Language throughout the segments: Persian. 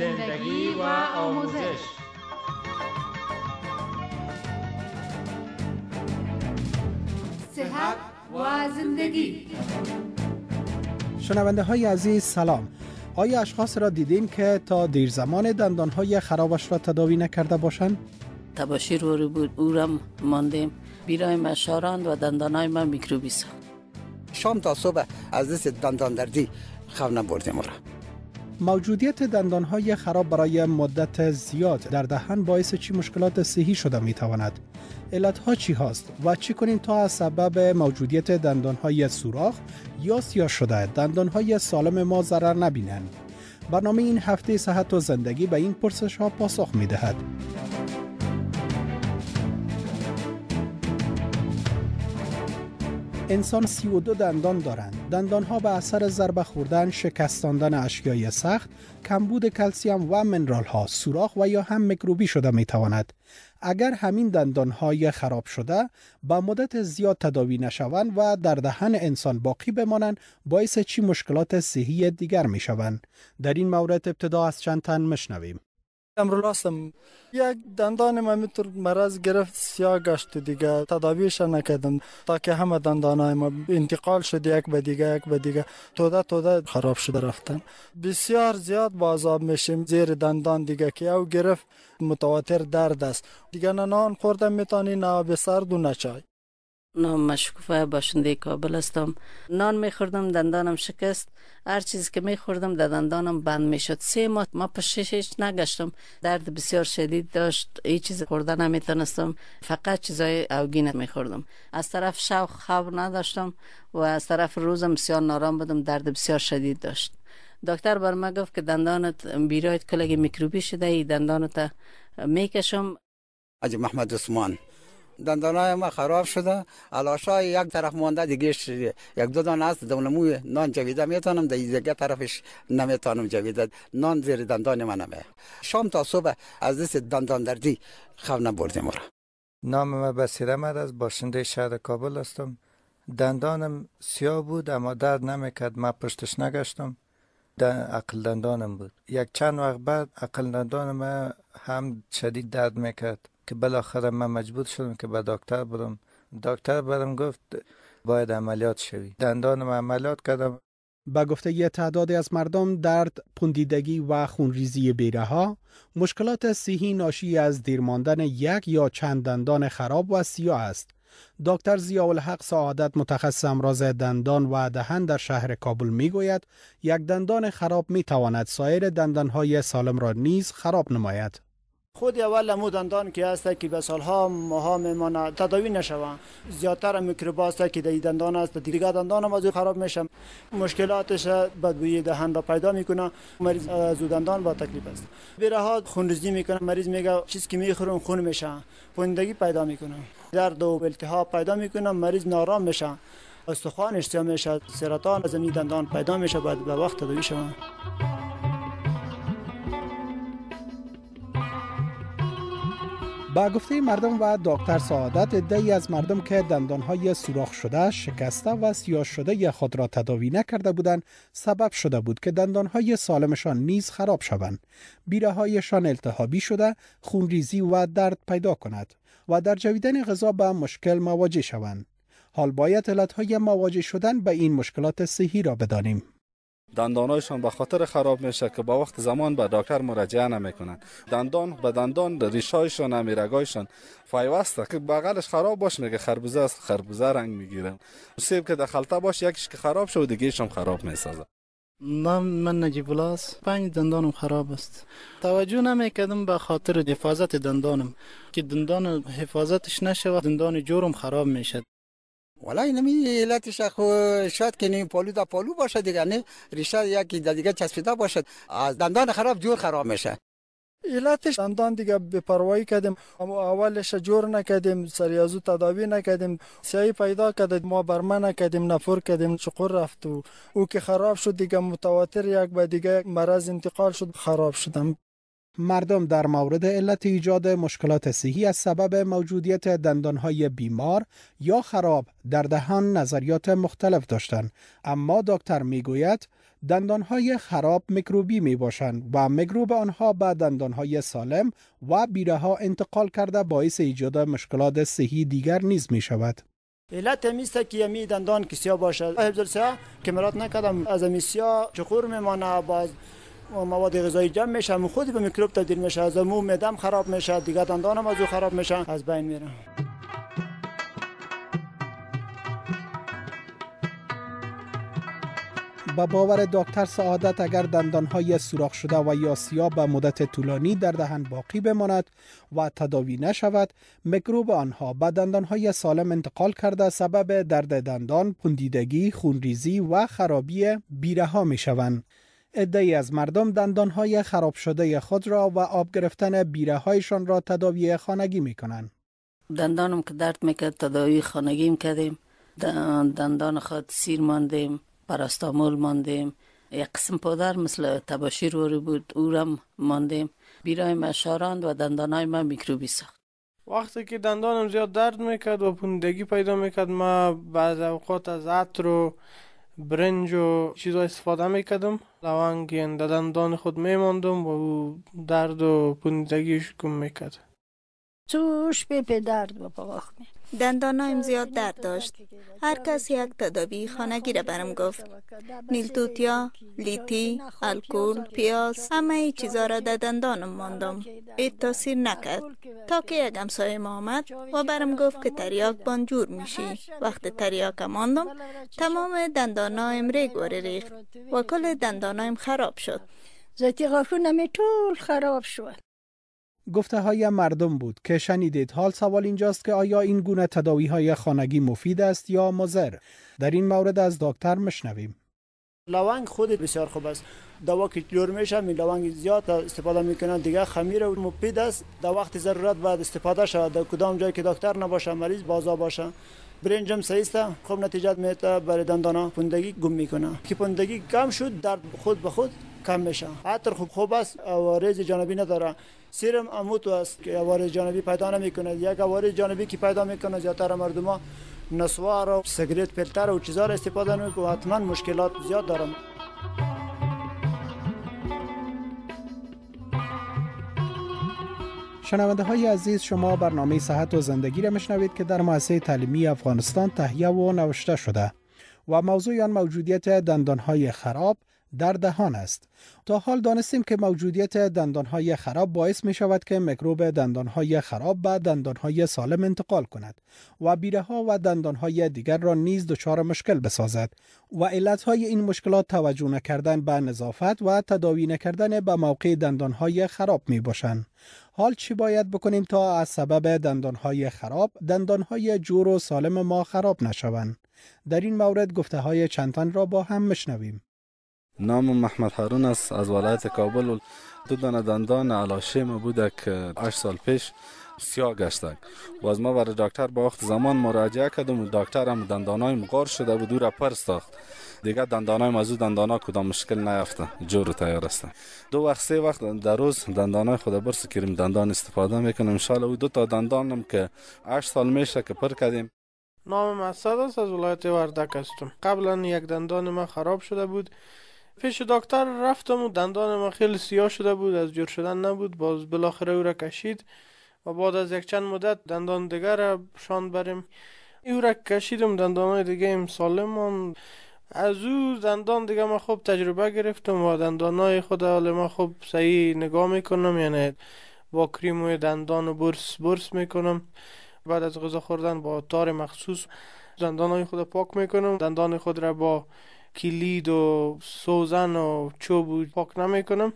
زندگی و آموزش صحت و زندگی شنونده های عزیز سلام آیا اشخاص را دیدیم که تا دیر زمان دندان های خرابش را تداوی نکرده باشند؟ تباشیر رو بود او را ماندیم بیرای مشاران و دندان های من میکروبیس شام تا صبح از دست دندان دردی خواب نبردیم را موجودیت دندانهای خراب برای مدت زیاد در دهن باعث چی مشکلات صحی شده می تواند علتها چی هاست و چی کنیم تا از سبب موجودیت دندانهای سوراخ یا سیاه شده دندانهای سالم ما ضرر نبینند برنامه این هفته صحت و زندگی به این پرسش ها پاسخ می دهد. انسان 32 دندان دارند. دندان ها به اثر ضربه خوردن، شکستاندن اشیای سخت، کمبود کلسیم و منرال ها، سوراخ و یا هم میکروبی شده می تواند. اگر همین دندان های خراب شده به مدت زیاد تداوی نشوند و در دهن انسان باقی بمانند باعث چی مشکلات صحی دیگر می شوند. در این مورد ابتدا از چند تن مشنویم. امرولاستم یک دندان ما میتر مرض گرفت سیا گشت دیگه تدابیش نکردم تا که همه دندانای ما انتقال شد یک به دیگه یک به دیگه توده توده خراب شده رفتن بسیار زیاد با میشیم زیر دندان دیگه که او گرفت متواتر درد است دیگه نه نان خوردم میتانی نه به سرد و نه نام مشکوفه باشنده کابل هستم نان میخوردم دندانم شکست هر چیزی که میخوردم در دندانم بند می شد سه ماه ما پشش نگشتم درد بسیار شدید داشت هیچ چیز خوردن نمیتونستم فقط چیزای اوگین میخوردم از طرف شوخ خبر نداشتم و از طرف روزم بسیار نارام بودم درد بسیار شدید داشت دکتر بر ما گفت که دندانت بیراید کلگ میکروبی شده ای دندانت میکشم عجب محمد عثمان دندانای ما خراب شده های یک طرف مانده دیگه یک دو دانه است موی نان جویده میتونم در یک طرفش نمیتونم جویده نان زیر دندان منمه شام تا صبح از دست دندان دردی خواب نبردیم را نام ما بسیر از باشنده شهر کابل هستم دندانم سیاه بود اما درد نمیکرد ما پشتش نگشتم در عقل دندانم بود یک چند وقت بعد عقل دندانم هم شدید درد میکرد که بالاخره من مجبور شدم که به دکتر برم دکتر برم گفت باید عملیات شوی دندانم عملیات کردم با گفته تعدادی از مردم درد، پندیدگی و خونریزی ها، مشکلات صحی ناشی از دیرماندن یک یا چند دندان خراب و سیاه است. دکتر ضیاءالحق سعادت متخصص امراض دندان و دهن در شهر کابل می گوید یک دندان خراب می تواند سایر دندانهای سالم را نیز خراب نماید. خود اول مو دندان که هست که به سالها ماها میمانه تداوی نشوه. زیادتر میکروب هست که د دندان هست دیگه دندان هم از خراب میشم مشکلاتش بدبویی دهن را پیدا میکنه مریض از دندان با تکلیف است خون خونریزی میکنه مریض میگه چیز که میخورم خون میشه پوندگی پیدا میکنه درد و التهاب پیدا میکنه مریض نارام میشه استخوان اشتیا میشه سرطان زمین دندان پیدا میشه بعد به وقت تداوی شوه با گفته مردم و دکتر سعادت دهی از مردم که دندانهای سوراخ شده، شکسته و سیاه شده خود را تداوی نکرده بودند، سبب شده بود که دندانهای سالمشان نیز خراب شوند. بیره هایشان التهابی شده، خونریزی و درد پیدا کند و در جویدن غذا به مشکل مواجه شوند. حال باید علتهای مواجه شدن به این مشکلات صحی را بدانیم. دندانایشان به خاطر خراب میشه که با وقت زمان به دکتر مراجعه نمیکنن دندان به دندان ریشایشان هم رگایشان فایوسته که بغلش خراب باش میگه خربوزه است خربوزه رنگ میگیره سیب که دخلته باش یکیش که خراب شد دیگه خراب میسازه نام من نجیب پنج دندانم خراب است توجه نمیکردم به خاطر حفاظت دندانم که دندان حفاظتش نشه و دندان جورم خراب میشد والا این علتش خو شاید که نیم پالو دا پالو باشه دیگه نه ریشه یکی دیگه چسبیده باشه از دندان خراب جور خراب میشه علتش دندان دیگه پروایی کردیم اما اولش جور نکردیم سریازو تداوی نکردیم سیایی پیدا کرد ما برمه نکردیم نفر کردیم چقور رفت و او که خراب شد دیگه متواتر یک به دیگه مرض انتقال شد خراب شدم مردم در مورد علت ایجاد مشکلات صحی از سبب موجودیت دندانهای بیمار یا خراب در دهان نظریات مختلف داشتند اما دکتر میگوید دندانهای خراب میکروبی می باشند و میکروب آنها به دندانهای سالم و بیره ها انتقال کرده باعث ایجاد مشکلات صحی دیگر نیز می شود. علت که می دندان کسیا باشد. که مرات نکردم از میسیا چقور میمانه باز مواد غذایی جمع میشه و خود به میکروب تبدیل میشه از مو میدم خراب میشه دیگه دندانم از خراب میشه از بین میرم به باور دکتر سعادت اگر دندان های سوراخ شده و یا سیاه به مدت طولانی در دهن باقی بماند و تداوی نشود میکروب آنها به دندان های سالم انتقال کرده سبب درد دندان، پندیدگی، خونریزی و خرابی بیره ها می ادهی از مردم دندانهای خراب شده خود را و آب گرفتن بیره هایشان را تداوی خانگی می کنند. دندانم که درد میکرد تداوی خانگی کردیم دندان خود سیر ماندیم پراستامول ماندیم یک قسم پدر مثل تباشیر بود او را ماندیم بیرای ما و های ما میکروبی ساخت وقتی که دندانم زیاد درد میکرد و پوندگی پیدا میکرد ما بعض اوقات از عطر و برنج و چیزا استفاده میکردم لونگ یعنی دادن دندان خود میماندم و او درد و پونیدگیش گم میکرد توش به دندان دندانایم زیاد درد داشت هر کس یک تداوی خانگی را برم گفت نیلتوتیا، لیتی، الکول، پیاز همه ای چیزا را در دندانم ماندم اید تاثیر نکرد تا که یک همسایه ما آمد و برم گفت که تریاک بانجور میشی وقت تریاک ماندم تمام دندانایم ریگ وره ریخت و کل دندانایم خراب شد زیتی غافون خراب شد گفته های مردم بود که شنیدید حال سوال اینجاست که آیا این گونه تداوی های خانگی مفید است یا مزر. در این مورد از دکتر مشنویم لونگ خود بسیار خوب است دوا که جور میشه می لونگ زیاد استفاده میکنن دیگه خمیر مفید است در وقت ضرورت باید استفاده شود در کدام جایی که دکتر نباشه مریض بازا باشه برنجم سایستا خوب نتیجه میده برای دندانا پندگی گم میکنه که پندگی کم شد درد خود به خود کم میشه عطر خوب خوب است عوارض جانبی نداره سیرم اموت است که عوارض جانبی پیدا نمیکنه یک عوارض جانبی که پیدا میکنه زیاتر مردم ها نسوار و سگریت پلتر و چیزا را استفاده نمیکنه حتما مشکلات زیاد دارم شنونده های عزیز شما برنامه صحت و زندگی را مشنوید که در مؤسسه تعلیمی افغانستان تهیه و نوشته شده و موضوع آن موجودیت دندان های خراب در دهان است تا حال دانستیم که موجودیت دندانهای خراب باعث می شود که میکروب دندانهای خراب به دندانهای سالم انتقال کند و بیره ها و دندانهای دیگر را نیز دچار مشکل بسازد و علتهای این مشکلات توجه نکردن به نظافت و تداوی نکردن به موقع دندانهای خراب می باشند حال چی باید بکنیم تا از سبب دندانهای خراب دندانهای جور و سالم ما خراب نشوند در این مورد گفته های چندتن را با هم مشنویم نام محمد هارون است از ولایت کابل دو دانه دندان علاشه ما بوده که 8 سال پیش سیاه گشتک و از ما برای دکتر باخت زمان مراجعه کردم و دکتر هم دندانای مقار شده و دور پر ساخت دیگه دندانای مزو دندانا کدام مشکل نیافته جور تیار هستن دو وقت سه وقت در روز دندانای خود برس کریم دندان استفاده میکنم ان او دو تا دندانم که 8 سال میشه که پر کردیم نام مسعد است از ولایت وردک هستم قبلا یک دندان ما خراب شده بود پیش دکتر رفتم و دندان ما خیلی سیاه شده بود از جور شدن نبود باز بالاخره او را کشید و بعد از یک چند مدت دندان دیگر را شان بریم او را کشیدم دندان های دیگه ایم سالم از او دندان دیگه ما خوب تجربه گرفتم و دندان های خود ما خوب صحیح نگاه میکنم یعنی با کریم و دندان و برس برس میکنم بعد از غذا خوردن با تار مخصوص دندان های خود پاک میکنم دندان خود را با کلید و سوزن و چوب پاک نمیکنم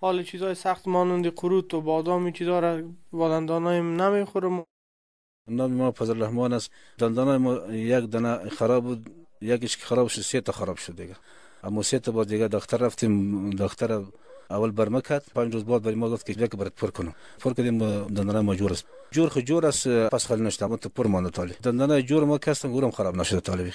حال چیزای سخت مانند قروت و بادام چیزا را با دندانایم نمیخورم نام ما فضل الرحمن است دندانای ما یک دنه خراب بود یکیش که خراب شد سه تا خراب شد دیگه اما سه تا باز دیگه دختر رفتیم دختر اول برمه کرد پنج روز بعد برای ما گفت که یک برات پر کنم پر کردیم دندانه ما جور است جور خو جور است پس خالی نشدم تو پر مانده تالی دندانه جور ما کستم گورم خراب نشده تالی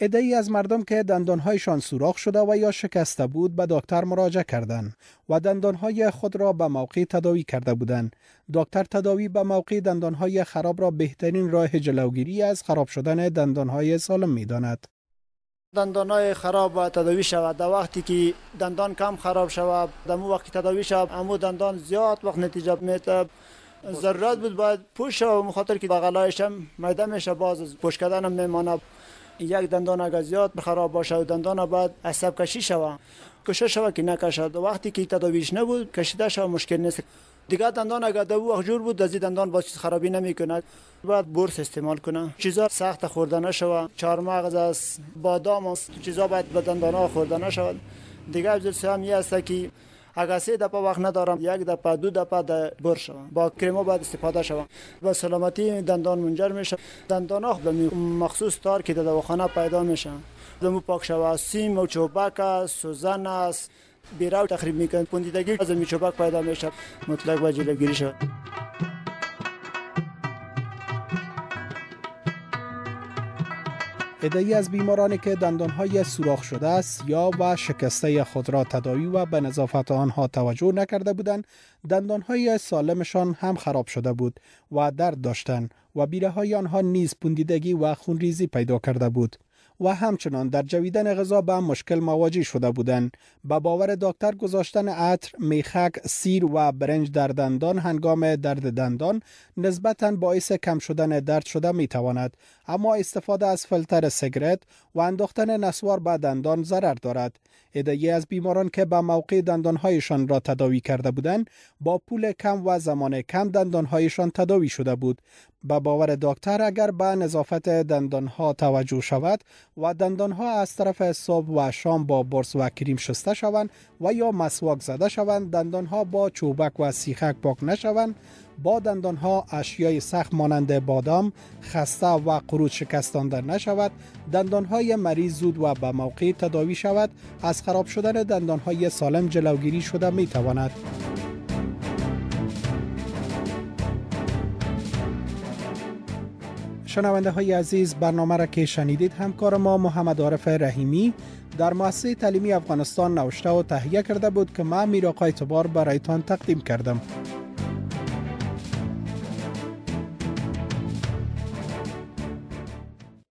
ادعی از مردم که دندانهایشان سوراخ شده و یا شکسته بود به دکتر مراجعه کردند و دندانهای خود را به موقع تداوی کرده بودند. دکتر تداوی به موقع دندانهای خراب را بهترین راه جلوگیری از خراب شدن دندانهای سالم می داند. دندانهای خراب و تداوی شود در وقتی که دندان کم خراب شود در وقتی تداوی شود اما دندان زیاد وقت نتیجه میتب ضرورت بود باید پوش شود مخاطر که بغلایش هم میشه باز پوش کردن هم میمانه یک دندان اگر زیاد خراب باشه و دندان بعد عصب کشی شوه کشی شوه که نکشد وقتی که تداویش نبود کشیده شوه مشکل نیست دیگه دندان اگر دو وقت جور بود از دندان با چیز خرابی نمی کند باید برس استعمال کنه چیزا سخت خورده نشوه چارمغز است بادام است چیزا باید به دندان ها خورده نشود دیگه سه هم یه است که اگر سه دفعه وقت ندارم یک دفعه دو دفعه در بر شوم با کرما باید استفاده شوم و سلامتی دندان منجر میشه دندان ها مخصوص تار که در دواخانه پیدا میشه زمو پاک شوه سیم و چوبک سوزن است بیراو تخریب میکنه پوندیدگی از می چوبک پیدا میشه مطلق وجه گیری شد ادهی از بیمارانی که دندانهای سوراخ شده است یا و شکسته خود را تداوی و به نظافت آنها توجه نکرده بودند دندانهای سالمشان هم خراب شده بود و درد داشتند و بیره های آنها نیز پوندیدگی و خونریزی پیدا کرده بود و همچنان در جویدن غذا به مشکل مواجه شده بودند به باور دکتر گذاشتن عطر میخک سیر و برنج در دندان هنگام درد دندان نسبتا باعث کم شدن درد شده می تواند اما استفاده از فلتر سگرت و انداختن نسوار به دندان ضرر دارد ادهی از بیماران که به موقع دندانهایشان را تداوی کرده بودند با پول کم و زمان کم دندانهایشان تداوی شده بود به باور دکتر اگر به نظافت دندانها توجه شود و دندانها از طرف صبح و شام با برس و کریم شسته شوند و یا مسواک زده شوند دندانها با چوبک و سیخک پاک نشوند با دندانها اشیای سخت مانند بادام خسته و قروض شکستانده نشود دندانهای مریض زود و به موقع تداوی شود از خراب شدن دندانهای سالم جلوگیری شده می تواند شنونده های عزیز برنامه را که شنیدید همکار ما محمد عارف رحیمی در مؤسسه تعلیمی افغانستان نوشته و تهیه کرده بود که من میراقای تبار برایتان تقدیم کردم